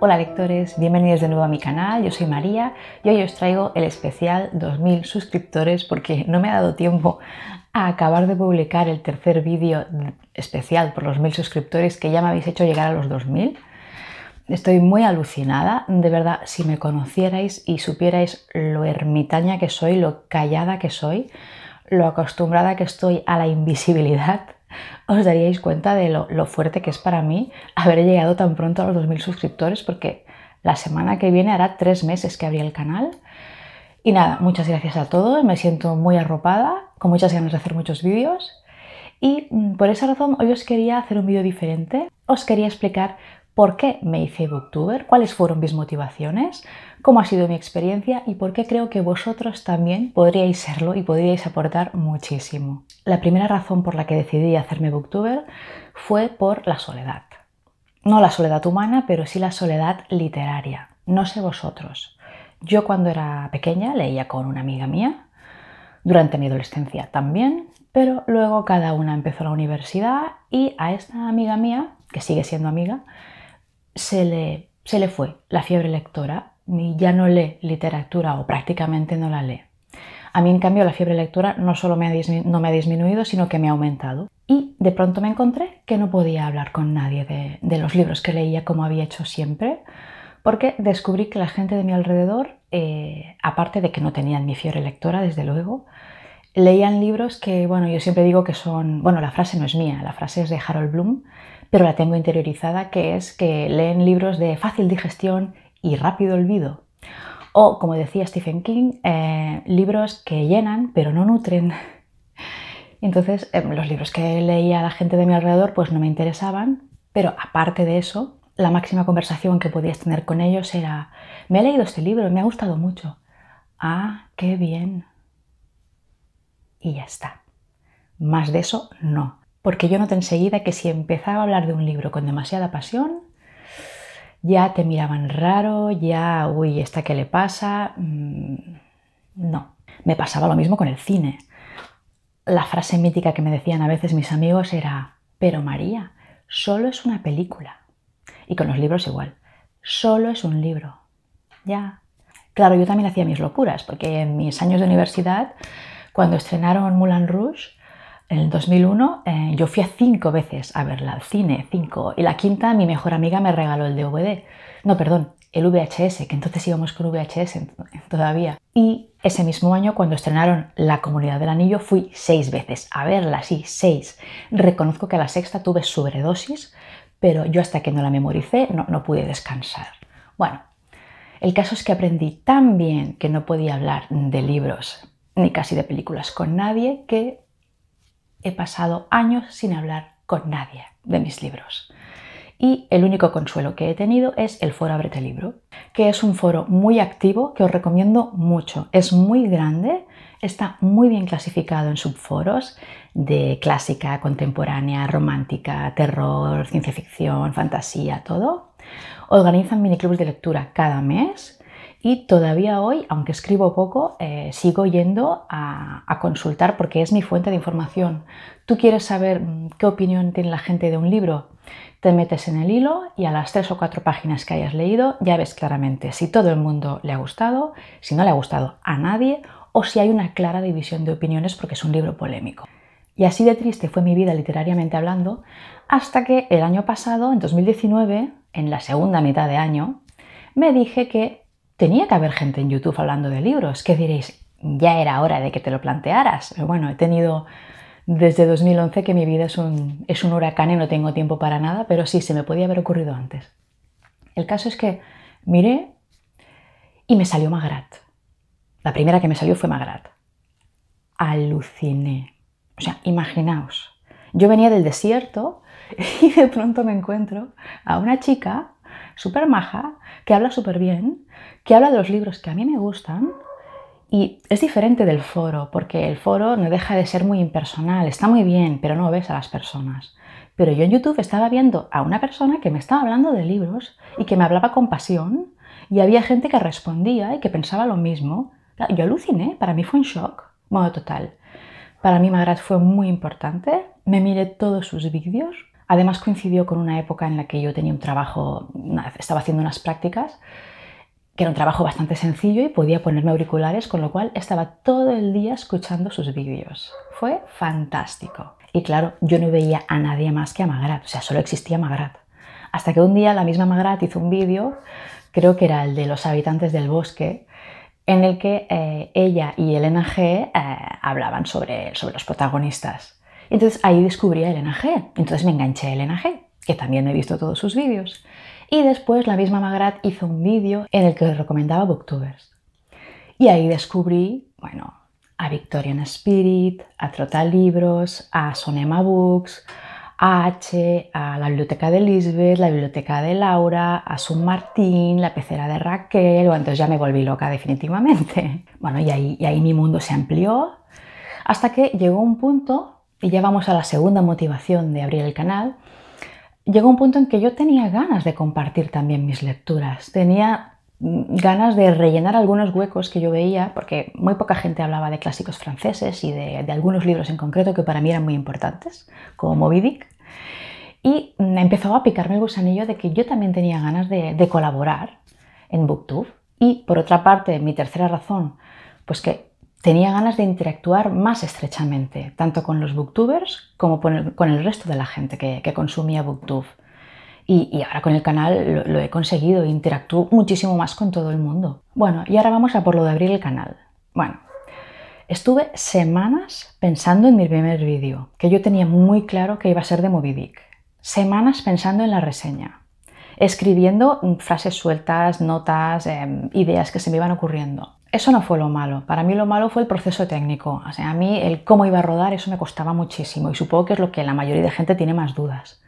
Hola lectores, bienvenidos de nuevo a mi canal, yo soy María y hoy os traigo el especial 2000 suscriptores porque no me ha dado tiempo a acabar de publicar el tercer vídeo especial por los 1000 suscriptores que ya me habéis hecho llegar a los 2000. Estoy muy alucinada, de verdad, si me conocierais y supierais lo ermitaña que soy, lo callada que soy, lo acostumbrada que estoy a la invisibilidad, os daríais cuenta de lo, fuerte que es para mí haber llegado tan pronto a los 2.000 suscriptores, porque la semana que viene hará tres meses que abrí el canal. Y nada, muchas gracias a todos, me siento muy arropada, con muchas ganas de hacer muchos vídeos. Y mm, por esa razón hoy os quería hacer un vídeo diferente. Os quería explicar por qué me hice booktuber, cuáles fueron mis motivaciones, cómo ha sido mi experiencia y por qué creo que vosotros también podríais serlo y podríais aportar muchísimo. La primera razón por la que decidí hacerme booktuber fue por la soledad. No la soledad humana, pero sí la soledad literaria. No sé vosotros. Yo cuando era pequeña leía con una amiga mía, durante mi adolescencia también, pero luego cada una empezó la universidad y a esta amiga mía, que sigue siendo amiga, se le, se le fue la fiebre lectora ni ya no lee literatura o prácticamente no la lee. A mí, en cambio, la fiebre lectora no solo me ha no me ha disminuido, sino que me ha aumentado. Y de pronto me encontré que no podía hablar con nadie de, los libros que leía como había hecho siempre, porque descubrí que la gente de mi alrededor, eh, aparte de que no tenían mi fiebre lectora, desde luego, leían libros que, bueno, yo siempre digo que son, bueno, la frase no es mía, la frase es de Harold Bloom, pero la tengo interiorizada, que es que leen libros de fácil digestión y rápido olvido. O, como decía Stephen King, eh, libros que llenan pero no nutren. Entonces, eh, los libros que leía la gente de mi alrededor pues no me interesaban, pero aparte de eso, la máxima conversación que podías tener con ellos era, me he leído este libro, me ha gustado mucho. Ah, qué bien. Y ya está. Más de eso, no. Porque yo noté enseguida que si empezaba a hablar de un libro con demasiada pasión, ya te miraban raro, ya, uy, ¿esta qué le pasa? Mm, no. Me pasaba lo mismo con el cine. La frase mítica que me decían a veces mis amigos era, pero María, solo es una película. Y con los libros igual, solo es un libro. Ya. Claro, yo también hacía mis locuras, porque en mis años de universidad, cuando estrenaron Moulin Rouge, en el 2001 eh, yo fui a cinco veces a verla al cine, cinco. Y la quinta mi mejor amiga me regaló el DVD. No, perdón, el VHS, que entonces íbamos con VHS todavía. Y ese mismo año, cuando estrenaron La Comunidad del Anillo, fui seis veces a verla, sí, seis. Reconozco que a la sexta tuve sobredosis, pero yo hasta que no la memoricé no, no pude descansar. Bueno, el caso es que aprendí tan bien que no podía hablar de libros ni casi de películas con nadie que he pasado años sin hablar con nadie de mis libros. Y el único consuelo que he tenido es el foro Abrete Libro, que es un foro muy activo que os recomiendo mucho. Es muy grande, está muy bien clasificado en subforos de clásica, contemporánea, romántica, terror, ciencia ficción, fantasía, todo. Organizan miniclubs de lectura cada mes y todavía hoy, aunque escribo poco, eh, sigo yendo a, a, consultar porque es mi fuente de información. Tú quieres saber mm, qué opinión tiene la gente de un libro, te metes en el hilo y a las tres o cuatro páginas que hayas leído ya ves claramente si todo el mundo le ha gustado, si no le ha gustado a nadie o si hay una clara división de opiniones porque es un libro polémico. Y así de triste fue mi vida literariamente hablando, hasta que el año pasado, en 2019, en la segunda mitad de año, me dije que Tenía que haber gente en YouTube hablando de libros. ¿Qué diréis? Ya era hora de que te lo plantearas. bueno, he tenido desde 2011 que mi vida es un, es un huracán y no tengo tiempo para nada, pero sí, se me podía haber ocurrido antes. El caso es que miré y me salió Magrat. La primera que me salió fue Magrat. Aluciné. O sea, imaginaos. Yo venía del desierto y de pronto me encuentro a una chica súper maja, que habla súper bien, que habla de los libros que a mí me gustan. Y es diferente del foro, porque el foro no deja de ser muy impersonal, está muy bien, pero no ves a las personas. Pero yo en YouTube estaba viendo a una persona que me estaba hablando de libros y que me hablaba con pasión, y había gente que respondía y que pensaba lo mismo. Yo aluciné, para mí fue un shock. modo total. Para mí Magrat fue muy importante, me miré todos sus vídeos, Además coincidió con una época en la que yo tenía un trabajo, estaba haciendo unas prácticas, que era un trabajo bastante sencillo y podía ponerme auriculares, con lo cual estaba todo el día escuchando sus vídeos. Fue fantástico. Y claro, yo no veía a nadie más que a Magrat, o sea, solo existía Magrat. Hasta que un día la misma Magrat hizo un vídeo, creo que era el de los habitantes del bosque, en el que eh, ella y Elena G eh, hablaban sobre, sobre los protagonistas. Entonces ahí descubrí a Elena G. Entonces me enganché a Elena G, que también he visto todos sus vídeos. Y después la misma Magrat hizo un vídeo en el que les recomendaba booktubers. Y ahí descubrí, bueno, a Victorian Spirit, a Trota Libros, a Sonema Books, a H, a la Biblioteca de Lisbeth, la Biblioteca de Laura, a Sun Martín, la pecera de Raquel, bueno, entonces ya me volví loca definitivamente. Bueno, y ahí, y ahí mi mundo se amplió hasta que llegó un punto y ya vamos a la segunda motivación de abrir el canal, llegó un punto en que yo tenía ganas de compartir también mis lecturas, tenía mm, ganas de rellenar algunos huecos que yo veía, porque muy poca gente hablaba de clásicos franceses y de, algunos libros en concreto que para mí eran muy importantes, como Moby Dick. Y empezó a picarme el gusanillo de que yo también tenía ganas de, de colaborar en Booktube. Y por otra parte, mi tercera razón, pues que tenía ganas de interactuar más estrechamente, tanto con los booktubers como con el, resto de la gente que, consumía booktube. Y, ahora con el canal lo, he conseguido, interactúo muchísimo más con todo el mundo. Bueno, y ahora vamos a por lo de abrir el canal. Bueno, estuve semanas pensando en mi primer vídeo, que yo tenía muy claro que iba a ser de Moby Semanas pensando en la reseña, escribiendo frases sueltas, notas, em, ideas que se me iban ocurriendo. Eso no fue lo malo. Para mí lo malo fue el proceso técnico. a mí el cómo iba a rodar, eso me costaba muchísimo y supongo que es lo que la mayoría de gente tiene más dudas.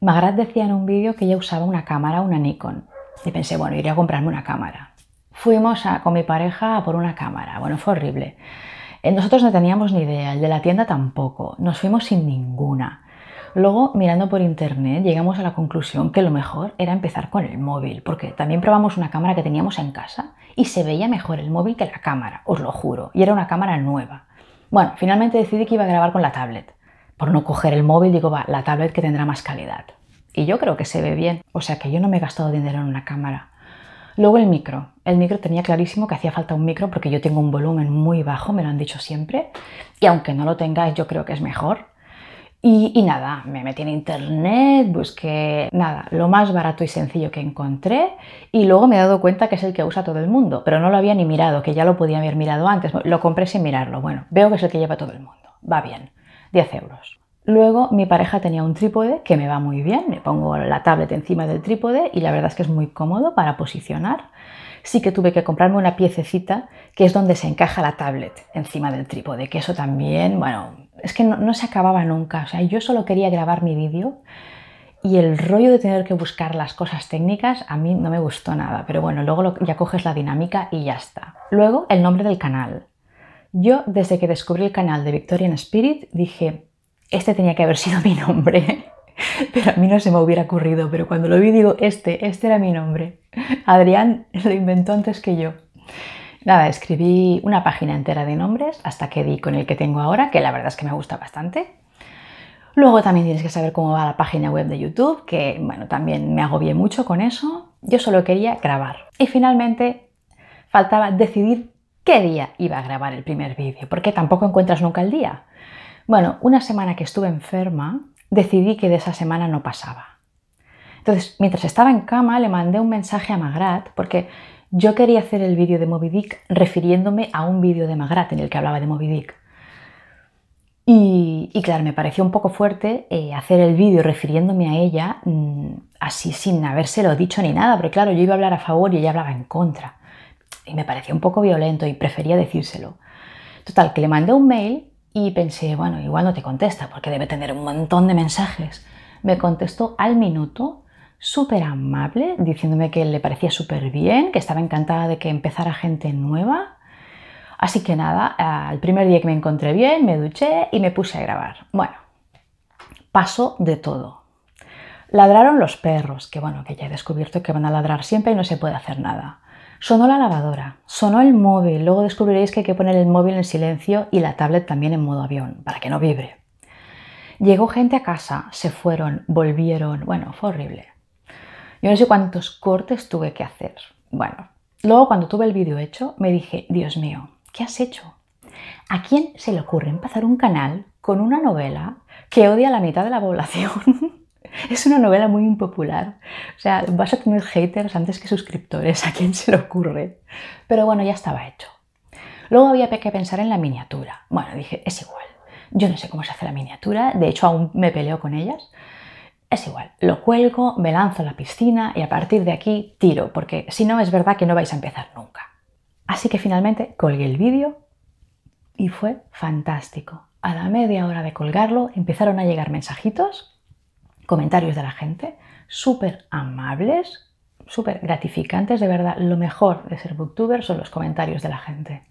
Magrat decía en un vídeo que ella usaba una cámara, una Nikon. Y pensé, bueno, iré a comprarme una cámara. Fuimos con mi pareja a por una cámara. Bueno, fue horrible. Eh, nosotros no teníamos ni idea, el de la tienda tampoco. Nos fuimos sin ninguna. Luego, mirando por internet, llegamos a la conclusión que lo mejor era empezar con el móvil, porque también probamos una cámara que teníamos en casa y se veía mejor el móvil que la cámara, os lo juro, y era una cámara nueva. Bueno, finalmente decidí que iba a grabar con la tablet. Por no coger el móvil, digo, va, la tablet que tendrá más calidad. Y yo creo que se ve bien, o sea que yo no me he gastado dinero en una cámara. Luego el micro. El micro tenía clarísimo que hacía falta un micro porque yo tengo un volumen muy bajo, me lo han dicho siempre, y aunque no lo tengáis, yo creo que es mejor, y, nada, me metí en internet, busqué nada, lo más barato y sencillo que encontré y luego me he dado cuenta que es el que usa todo el mundo, pero no lo había ni mirado, que ya lo podía haber mirado antes, lo compré sin mirarlo, bueno, veo que es el que lleva todo el mundo, va bien, 10 euros. Luego mi pareja tenía un trípode que me va muy bien, me pongo la tablet encima del trípode y la verdad es que es muy cómodo para posicionar. Sí que tuve que comprarme una piececita que es donde se encaja la tablet encima del trípode, que eso también, bueno, es que no, se acababa nunca. O sea, yo solo quería grabar mi vídeo y el rollo de tener que buscar las cosas técnicas a mí no me gustó nada. Pero bueno, luego ya coges la dinámica y ya está. Luego, el nombre del canal. Yo, desde que descubrí el canal de Victorian Spirit, dije, este tenía que haber sido mi nombre. Pero a mí no se me hubiera ocurrido, pero cuando lo vi digo, este, este era mi nombre. Adrián lo inventó antes que yo. Nada, escribí una página entera de nombres hasta que di con el que tengo ahora, que la verdad es que me gusta bastante. Luego también tienes que saber cómo va la página web de YouTube, que bueno, también me agobié mucho con eso. Yo solo quería grabar. Y finalmente faltaba decidir qué día iba a grabar el primer vídeo, porque tampoco encuentras nunca el día. Bueno, una semana que estuve enferma, decidí que de esa semana no pasaba. Entonces, mientras estaba en cama, le mandé un mensaje a Magrat, porque yo quería hacer el vídeo de Moby Dick refiriéndome a un vídeo de Magrat en el que hablaba de Moby Dick. Y, claro, me pareció un poco fuerte eh, hacer el vídeo refiriéndome a ella mm, así sin habérselo dicho ni nada, porque claro, yo iba a hablar a favor y ella hablaba en contra. Y me parecía un poco violento y prefería decírselo. Total, que le mandé un mail y pensé, bueno, igual no te contesta porque debe tener un montón de mensajes. Me contestó al minuto súper amable, diciéndome que le parecía súper bien, que estaba encantada de que empezara gente nueva. Así que nada, al ah, primer día que me encontré bien, me duché y me puse a grabar. Bueno, paso de todo. Ladraron los perros, que bueno, que ya he descubierto que van a ladrar siempre y no se puede hacer nada. Sonó la lavadora, sonó el móvil, luego descubriréis que hay que poner el móvil en silencio y la tablet también en modo avión, para que no vibre. Llegó gente a casa, se fueron, volvieron, bueno, fue horrible. Yo no sé cuántos cortes tuve que hacer. Bueno, luego cuando tuve el vídeo hecho, me dije, Dios mío, ¿qué has hecho? ¿A quién se le ocurre empezar un canal con una novela que odia a la mitad de la población? es una novela muy impopular. O sea, vas a tener haters antes que suscriptores, ¿a quién se le ocurre? Pero bueno, ya estaba hecho. Luego había que pensar en la miniatura. Bueno, dije, es igual. Yo no sé cómo se hace la miniatura, de hecho aún me peleo con ellas, es igual, lo cuelgo, me lanzo a la piscina y a partir de aquí tiro, porque si no es verdad que no vais a empezar nunca. Así que finalmente colgué el vídeo y fue fantástico. A la media hora de colgarlo empezaron a llegar mensajitos, comentarios de la gente, súper amables, súper gratificantes, de verdad, lo mejor de ser booktuber son los comentarios de la gente,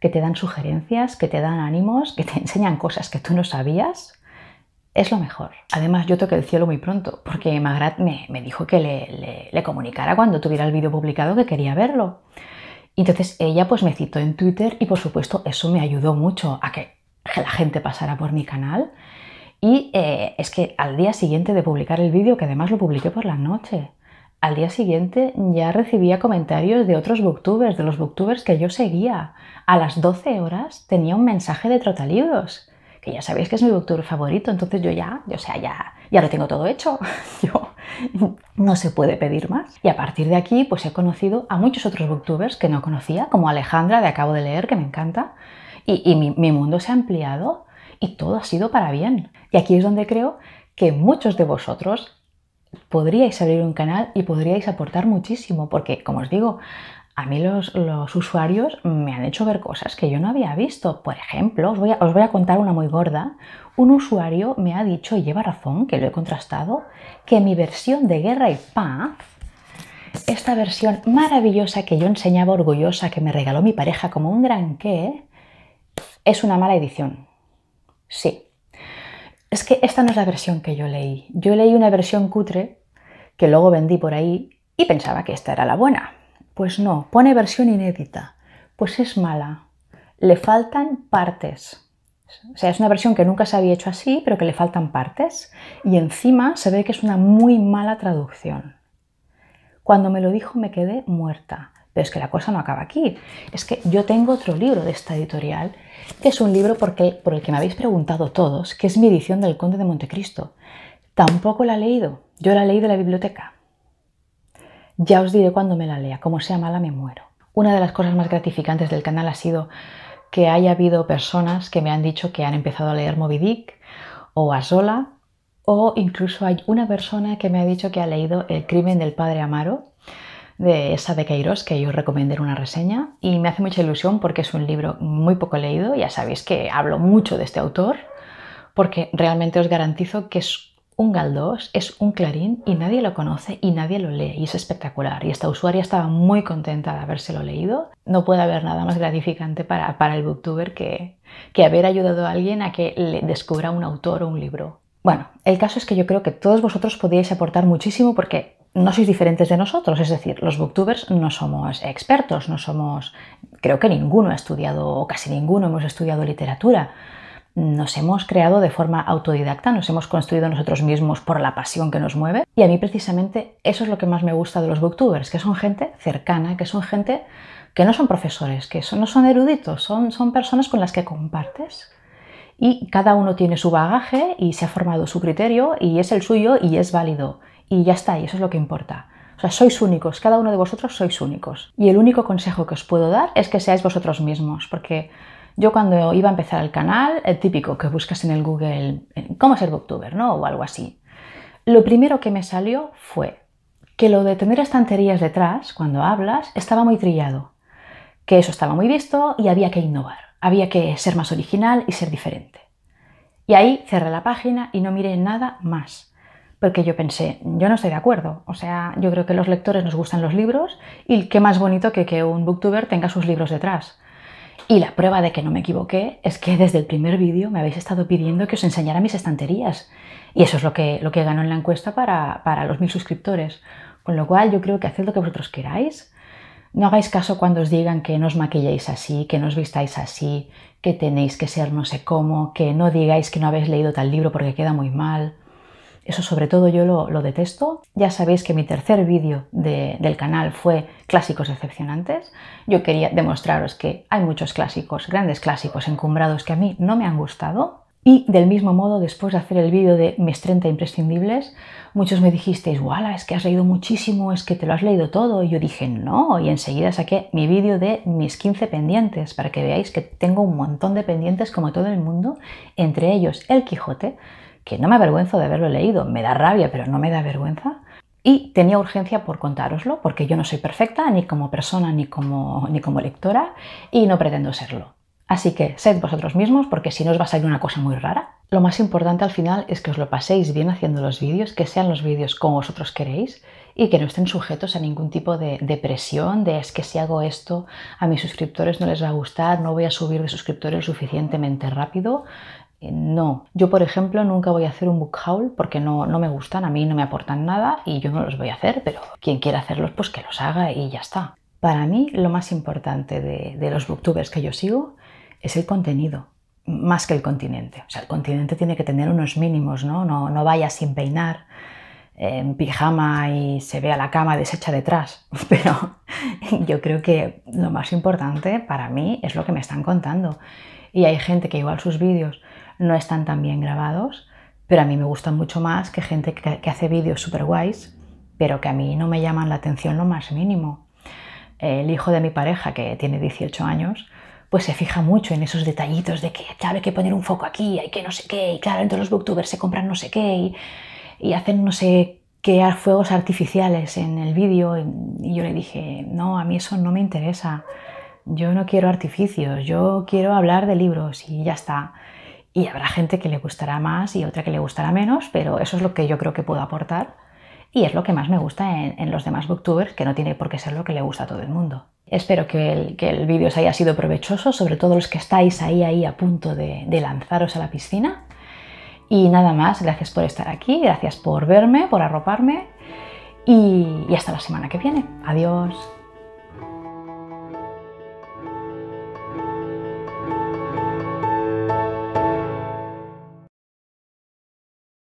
que te dan sugerencias, que te dan ánimos, que te enseñan cosas que tú no sabías es lo mejor. Además, yo toqué el cielo muy pronto, porque Magrat me, me dijo que le, comunicara cuando tuviera el vídeo publicado que quería verlo. Entonces ella pues me citó en Twitter y por supuesto eso me ayudó mucho a que la gente pasara por mi canal. Y eh, es que al día siguiente de publicar el vídeo, que además lo publiqué por la noche, al día siguiente ya recibía comentarios de otros booktubers, de los booktubers que yo seguía. A las 12 horas tenía un mensaje de Trotalibros ya sabéis que es mi booktuber favorito, entonces yo ya, yo sea, ya, ya lo tengo todo hecho. yo no se puede pedir más. Y a partir de aquí, pues he conocido a muchos otros booktubers que no conocía, como Alejandra de Acabo de Leer, que me encanta, y, mi, mi mundo se ha ampliado y todo ha sido para bien. Y aquí es donde creo que muchos de vosotros podríais abrir un canal y podríais aportar muchísimo, porque como os digo, a mí los, usuarios me han hecho ver cosas que yo no había visto. Por ejemplo, voy, os voy a contar una muy gorda. Un usuario me ha dicho, y lleva razón, que lo he contrastado, que mi versión de Guerra y Paz, esta versión maravillosa que yo enseñaba orgullosa, que me regaló mi pareja como un gran qué, es una mala edición. Sí. Es que esta no es la versión que yo leí. Yo leí una versión cutre que luego vendí por ahí y pensaba que esta era la buena. Pues no, pone versión inédita. Pues es mala. Le faltan partes. O sea, es una versión que nunca se había hecho así, pero que le faltan partes. Y encima se ve que es una muy mala traducción. Cuando me lo dijo me quedé muerta. Pero es que la cosa no acaba aquí. Es que yo tengo otro libro de esta editorial, que es un libro por el que me habéis preguntado todos, que es mi edición del Conde de Montecristo. Tampoco la he leído. Yo la he leído de la biblioteca. Ya os diré cuando me la lea, como sea mala me muero. Una de las cosas más gratificantes del canal ha sido que haya habido personas que me han dicho que han empezado a leer Moby Dick o a Zola, o incluso hay una persona que me ha dicho que ha leído El crimen del padre Amaro, de esa de Queiroz, que yo os en una reseña, y me hace mucha ilusión porque es un libro muy poco leído, ya sabéis que hablo mucho de este autor, porque realmente os garantizo que es un galdós es un clarín y nadie lo conoce y nadie lo lee y es espectacular. Y esta usuaria estaba muy contenta de habérselo leído. No puede haber nada más gratificante para, el booktuber que, que haber ayudado a alguien a que le descubra un autor o un libro. Bueno, el caso es que yo creo que todos vosotros podíais aportar muchísimo porque no sois diferentes de nosotros, es decir, los booktubers no somos expertos, no somos, creo que ninguno ha estudiado, o casi ninguno hemos estudiado literatura nos hemos creado de forma autodidacta, nos hemos construido nosotros mismos por la pasión que nos mueve. Y a mí precisamente eso es lo que más me gusta de los booktubers, que son gente cercana, que son gente que no son profesores, que no son eruditos, son, son personas con las que compartes. Y cada uno tiene su bagaje y se ha formado su criterio y es el suyo y es válido. Y ya está, y eso es lo que importa. O sea, sois únicos, cada uno de vosotros sois únicos. Y el único consejo que os puedo dar es que seáis vosotros mismos, porque yo cuando iba a empezar el canal, el típico que buscas en el Google, ¿cómo ser booktuber? ¿no? O algo así. Lo primero que me salió fue que lo de tener estanterías detrás, cuando hablas, estaba muy trillado, que eso estaba muy visto y había que innovar, había que ser más original y ser diferente. Y ahí cerré la página y no miré nada más porque yo pensé, yo no estoy de acuerdo. O sea, yo creo que los lectores nos gustan los libros y qué más bonito que que un booktuber tenga sus libros detrás. Y la prueba de que no me equivoqué es que desde el primer vídeo me habéis estado pidiendo que os enseñara mis estanterías. Y eso es lo que, lo que ganó en la encuesta para, los mil suscriptores. Con lo cual yo creo que haced lo que vosotros queráis. No hagáis caso cuando os digan que no os maquilléis así, que no os vistáis así, que tenéis que ser no sé cómo, que no digáis que no habéis leído tal libro porque queda muy mal. Eso sobre todo yo lo, detesto. Ya sabéis que mi tercer vídeo del canal fue clásicos decepcionantes. Yo quería demostraros que hay muchos clásicos, grandes clásicos encumbrados que a mí no me han gustado. Y del mismo modo, después de hacer el vídeo de mis 30 imprescindibles, muchos me dijisteis, ¡wala! Es que has leído muchísimo, es que te lo has leído todo. Y yo dije, no, y enseguida saqué mi vídeo de mis 15 pendientes, para que veáis que tengo un montón de pendientes como todo el mundo, entre ellos El Quijote, que no me avergüenzo de haberlo leído, me da rabia, pero no me da vergüenza. Y tenía urgencia por contároslo, porque yo no soy perfecta, ni como persona, ni como, ni como lectora, y no pretendo serlo. Así que sed vosotros mismos, porque si no os va a salir una cosa muy rara. Lo más importante al final es que os lo paséis bien haciendo los vídeos, que sean los vídeos como vosotros queréis y que no estén sujetos a ningún tipo de, de, presión de es que si hago esto a mis suscriptores no les va a gustar, no voy a subir de suscriptores suficientemente rápido. Eh, no, yo por ejemplo nunca voy a hacer un book haul porque no, me gustan, a mí no me aportan nada y yo no los voy a hacer, pero quien quiera hacerlos pues que los haga y ya está. Para mí lo más importante de, los booktubers que yo sigo es el contenido, más que el continente. O sea, el continente tiene que tener unos mínimos, ¿no? No, no vaya sin peinar, eh, en pijama y se vea la cama deshecha detrás, pero yo creo que lo más importante para mí es lo que me están contando. Y hay gente que igual sus vídeos no están tan bien grabados, pero a mí me gustan mucho más que gente que, hace vídeos super guays, pero que a mí no me llaman la atención lo más mínimo. El hijo de mi pareja, que tiene 18 años, pues se fija mucho en esos detallitos de que, claro, hay que poner un foco aquí, hay que no sé qué, y claro, entre los booktubers se compran no sé qué y, y hacen no sé qué fuegos artificiales en el vídeo. Y, yo le dije, no, a mí eso no me interesa. Yo no quiero artificios, yo quiero hablar de libros y ya está y habrá gente que le gustará más y otra que le gustará menos, pero eso es lo que yo creo que puedo aportar y es lo que más me gusta en, los demás booktubers, que no tiene por qué ser lo que le gusta a todo el mundo. Espero que el, el vídeo os haya sido provechoso, sobre todo los que estáis ahí, ahí a punto de, lanzaros a la piscina. Y nada más, gracias por estar aquí, gracias por verme, por arroparme y hasta la semana que viene. Adiós.